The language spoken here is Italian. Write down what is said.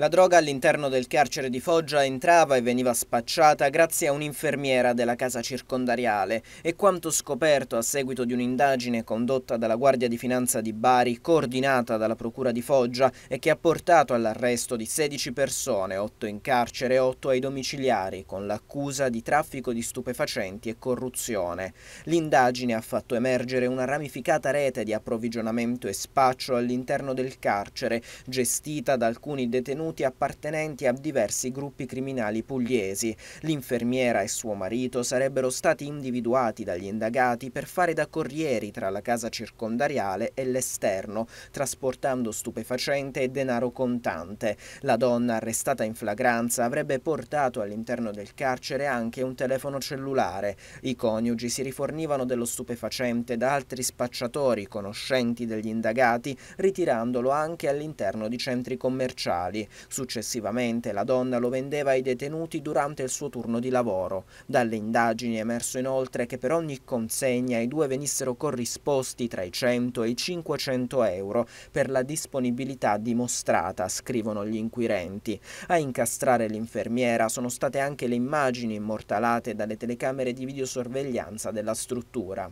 La droga all'interno del carcere di Foggia entrava e veniva spacciata grazie a un'infermiera della casa circondariale e quanto scoperto a seguito di un'indagine condotta dalla Guardia di Finanza di Bari, coordinata dalla Procura di Foggia e che ha portato all'arresto di 16 persone, 8 in carcere e 8 ai domiciliari, con l'accusa di traffico di stupefacenti e corruzione. L'indagine ha fatto emergere una ramificata rete di approvvigionamento e spaccio all'interno del carcere, gestita da alcuni detenuti detenuti appartenenti a diversi gruppi criminali pugliesi. L'infermiera e suo marito sarebbero stati individuati dagli indagati per fare da corrieri tra la casa circondariale e l'esterno, trasportando stupefacente e denaro contante. La donna arrestata in flagranza avrebbe portato all'interno del carcere anche un telefono cellulare. I coniugi si rifornivano dello stupefacente da altri spacciatori conoscenti degli indagati, ritirandolo anche all'interno di centri commerciali. Successivamente la donna lo vendeva ai detenuti durante il suo turno di lavoro. Dalle indagini è emerso inoltre che per ogni consegna i due venissero corrisposti tra i 100 e i 500 euro per la disponibilità dimostrata, scrivono gli inquirenti. A incastrare l'infermiera sono state anche le immagini immortalate dalle telecamere di videosorveglianza della struttura.